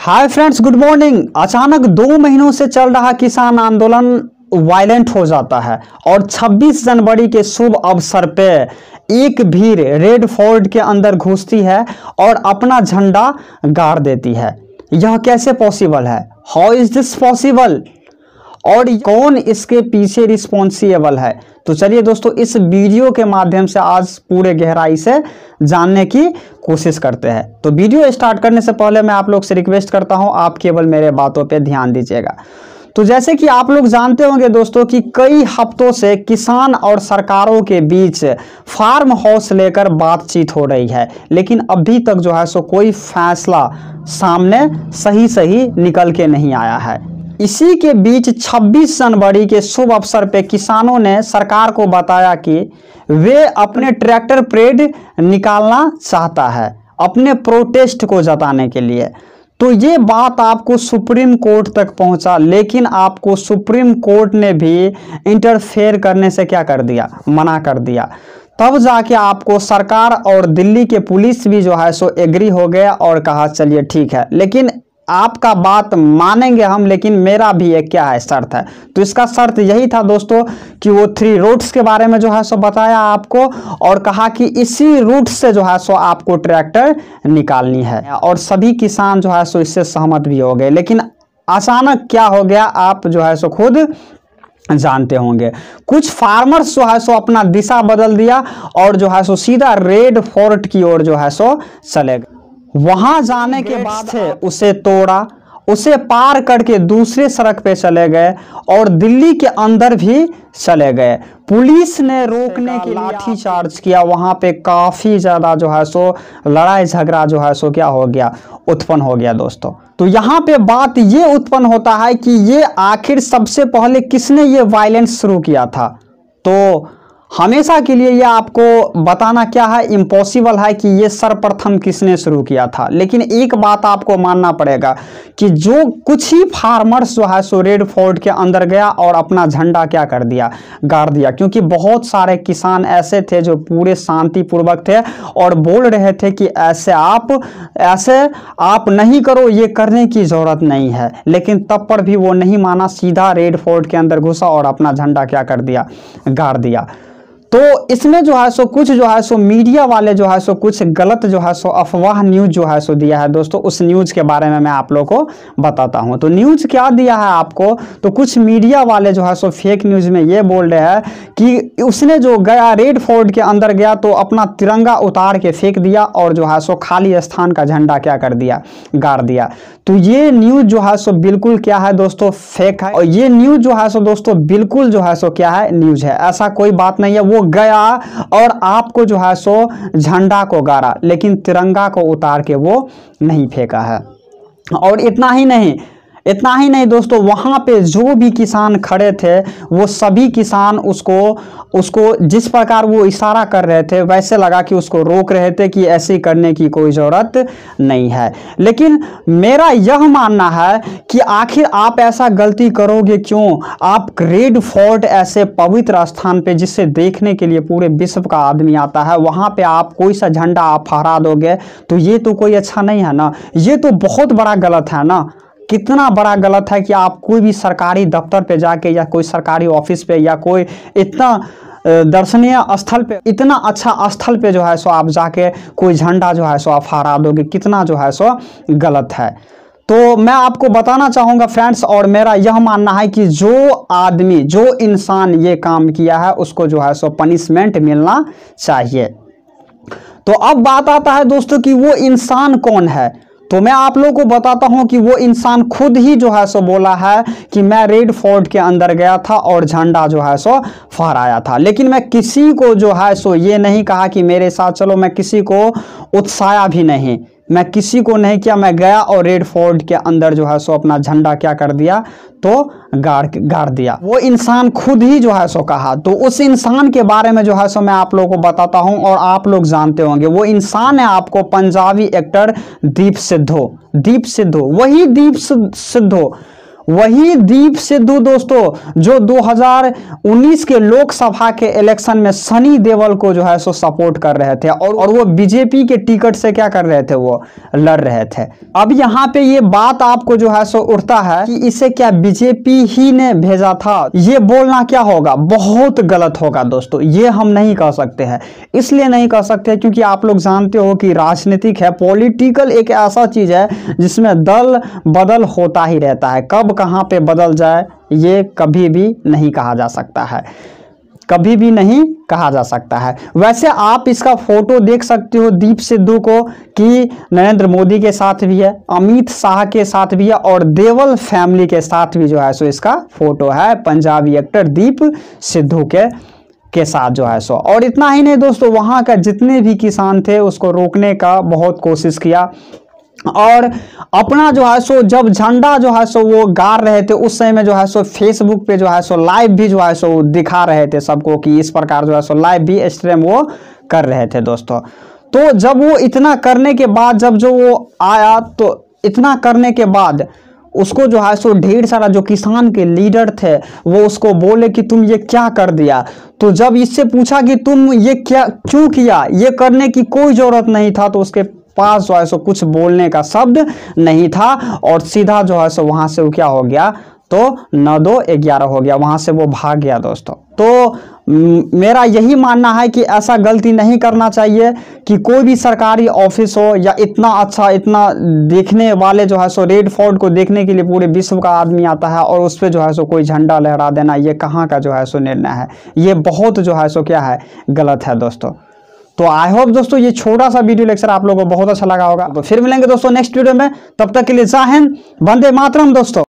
hi friends good morning अचानक दो महीनों से चल रहा किसान आंदोलन वायलेंट हो जाता है और 26 जनवरी के शुभ अवसर पे एक भीड़ रेड फोर्ट के अंदर घुसती है और अपना झंडा गाड़ देती है यह कैसे पॉसिबल है हाउ इज दिस पॉसिबल और कौन इसके पीछे रिस्पॉन्सिबल है तो चलिए दोस्तों इस वीडियो के माध्यम से आज पूरे गहराई से जानने की कोशिश करते हैं तो वीडियो स्टार्ट करने से पहले मैं आप लोग से रिक्वेस्ट करता हूं आप केवल मेरे बातों पे ध्यान दीजिएगा तो जैसे कि आप लोग जानते होंगे दोस्तों कि कई हफ्तों से किसान और सरकारों के बीच फार्म हाउस लेकर बातचीत हो रही है लेकिन अभी तक जो है सो कोई फैसला सामने सही सही निकल के नहीं आया है इसी के बीच 26 जनवरी के शुभ अवसर पर किसानों ने सरकार को बताया कि वे अपने ट्रैक्टर परेड निकालना चाहता है अपने प्रोटेस्ट को जताने के लिए तो ये बात आपको सुप्रीम कोर्ट तक पहुंचा लेकिन आपको सुप्रीम कोर्ट ने भी इंटरफेयर करने से क्या कर दिया मना कर दिया तब जाके आपको सरकार और दिल्ली के पुलिस भी जो है सो एग्री हो गया और कहा चलिए ठीक है लेकिन आपका बात मानेंगे हम लेकिन मेरा भी एक क्या है शर्त है तो इसका शर्त यही था दोस्तों कि वो थ्री रूट्स के बारे में जो है सो बताया आपको और कहा कि इसी रूट से जो है सो आपको ट्रैक्टर निकालनी है और सभी किसान जो है सो इससे सहमत भी हो गए लेकिन अचानक क्या हो गया आप जो है सो खुद जानते होंगे कुछ फार्मर्स जो है सो अपना दिशा बदल दिया और जो है सो सीधा रेड फोर्ट की ओर जो है सो चले गए वहां जाने के बाद से उसे तोड़ा उसे पार करके दूसरे सड़क पे चले गए और दिल्ली के अंदर भी चले गए पुलिस ने रोकने के लाठी चार्ज किया वहां पे काफ़ी ज़्यादा जो है सो लड़ाई झगड़ा जो है सो क्या हो गया उत्पन्न हो गया दोस्तों तो यहाँ पे बात ये उत्पन्न होता है कि ये आखिर सबसे पहले किसने ये वायलेंस शुरू किया था तो हमेशा के लिए यह आपको बताना क्या है इम्पॉसिबल है कि ये सर्वप्रथम किसने शुरू किया था लेकिन एक बात आपको मानना पड़ेगा कि जो कुछ ही फार्मर्स जो है सो रेड फोर्ट के अंदर गया और अपना झंडा क्या कर दिया गाड़ दिया क्योंकि बहुत सारे किसान ऐसे थे जो पूरे शांतिपूर्वक थे और बोल रहे थे कि ऐसे आप ऐसे आप नहीं करो ये करने की ज़रूरत नहीं है लेकिन तब पर भी वो नहीं माना सीधा रेड फोर्ट के अंदर घुसा और अपना झंडा क्या कर दिया गाड़ दिया तो इसमें जो है सो कुछ जो है सो मीडिया वाले जो है सो कुछ गलत जो है सो अफवाह न्यूज़ जो है सो दिया है दोस्तों उस न्यूज़ के बारे में मैं आप लोग को बताता हूं तो न्यूज़ क्या दिया है आपको तो कुछ मीडिया वाले जो है सो फेक न्यूज़ में ये बोल रहे हैं कि उसने जो गया रेड फोर्ट के अंदर गया तो अपना तिरंगा उतार के फेंक दिया और जो है सो खाली स्थान का झंडा क्या कर दिया गाड़ दिया तो ये न्यूज़ जो है सो बिल्कुल क्या है दोस्तों फेक है और ये न्यूज़ जो है सो दोस्तों बिल्कुल जो है सो क्या है न्यूज़ है ऐसा कोई बात नहीं है वो गया और आपको जो है सो झंडा को गाड़ा लेकिन तिरंगा को उतार के वो नहीं फेंका है और इतना ही नहीं इतना ही नहीं दोस्तों वहाँ पे जो भी किसान खड़े थे वो सभी किसान उसको उसको जिस प्रकार वो इशारा कर रहे थे वैसे लगा कि उसको रोक रहे थे कि ऐसे करने की कोई ज़रूरत नहीं है लेकिन मेरा यह मानना है कि आखिर आप ऐसा गलती करोगे क्यों आप ग्रेड फोर्ट ऐसे पवित्र स्थान पे जिसे देखने के लिए पूरे विश्व का आदमी आता है वहाँ पे आप कोई सा झंडा आप फहरा दोगे तो ये तो कोई अच्छा नहीं है ना ये तो बहुत बड़ा गलत है ना कितना बड़ा गलत है कि आप कोई भी सरकारी दफ्तर पे जाके या कोई सरकारी ऑफिस पे या कोई इतना दर्शनीय स्थल पे इतना अच्छा स्थल पे जो है सो आप जाके कोई झंडा जो है सो आप हरा दोगे कितना जो है सो गलत है तो मैं आपको बताना चाहूँगा फ्रेंड्स और मेरा यह मानना है कि जो आदमी जो इंसान ये काम किया है उसको जो है सो पनिशमेंट मिलना चाहिए तो अब बात आता है दोस्तों कि वो इंसान कौन है तो मैं आप लोगों को बताता हूं कि वो इंसान खुद ही जो है सो बोला है कि मैं रेड फोर्ट के अंदर गया था और झंडा जो है सो फहराया था लेकिन मैं किसी को जो है सो ये नहीं कहा कि मेरे साथ चलो मैं किसी को उत्साया भी नहीं मैं किसी को नहीं किया मैं गया और रेड फोर्ट के अंदर जो है सो अपना झंडा क्या कर दिया तो गाड़ गाड़ दिया वो इंसान खुद ही जो है सो कहा तो उस इंसान के बारे में जो है सो मैं आप लोगों को बताता हूं और आप लोग जानते होंगे वो इंसान है आपको पंजाबी एक्टर दीप सिद्धो दीप सिद्धो वही दीप सिद्धो वही दीप सिद्धू दोस्तों जो 2019 के लोकसभा के इलेक्शन में सनी देवल को जो है सो सपोर्ट कर रहे थे और और वो बीजेपी के टिकट से क्या कर रहे थे वो लड़ रहे थे अब यहाँ पे ये बात आपको जो है सो उठता है कि इसे क्या बीजेपी ही ने भेजा था ये बोलना क्या होगा बहुत गलत होगा दोस्तों ये हम नहीं कह सकते हैं इसलिए नहीं कह सकते क्योंकि आप लोग जानते हो कि राजनीतिक है पॉलिटिकल एक ऐसा चीज है जिसमें दल बदल होता ही रहता है कब कहाँ पे बदल जाए ये कभी भी नहीं कहा जा सकता है कभी भी नहीं कहा जा सकता है वैसे आप इसका फोटो देख सकते हो दीप सिद्धू को कि नरेंद्र मोदी के साथ भी है अमित शाह के साथ भी है और देवल फैमिली के साथ भी जो है सो इसका फोटो है पंजाबी एक्टर दीप सिद्धू के के साथ जो है सो और इतना ही नहीं दोस्तों वहाँ का जितने भी किसान थे उसको रोकने का बहुत कोशिश किया और अपना जो है सो जब झंडा जो है सो वो गाड़ रहे थे उस समय में जो है सो फेसबुक पे जो है सो लाइव भी जो है सो दिखा रहे थे सबको कि इस प्रकार जो है सो लाइव भी स्ट्रीम वो कर रहे थे दोस्तों तो जब वो इतना करने के बाद जब जो वो आया तो इतना करने के बाद उसको जो है सो ढेर सारा जो किसान के लीडर थे वो उसको बोले कि तुम ये क्या कर दिया तो जब इससे पूछा कि तुम ये क्या क्यों किया ये करने की कोई ज़रूरत नहीं था तो उसके पास जो है सो कुछ बोलने का शब्द नहीं था और सीधा जो है सो वहां से वो क्या हो गया तो नौ दो ग्यारह हो गया वहां से वो भाग गया दोस्तों तो मेरा यही मानना है कि ऐसा गलती नहीं करना चाहिए कि कोई भी सरकारी ऑफिस हो या इतना अच्छा इतना देखने वाले जो है सो रेड फोर्ट को देखने के लिए पूरे विश्व का आदमी आता है और उस पर जो है सो कोई झंडा लहरा देना ये कहाँ का जो है सो निर्णय है ये बहुत जो है सो क्या है गलत है दोस्तों तो आई होप दोस्तों ये छोटा सा वीडियो लेक्चर आप लोगों को बहुत अच्छा लगा होगा तो फिर मिलेंगे दोस्तों नेक्स्ट वीडियो में तब तक के लिए जाहिंद बंदे वंदे मातरम दोस्तों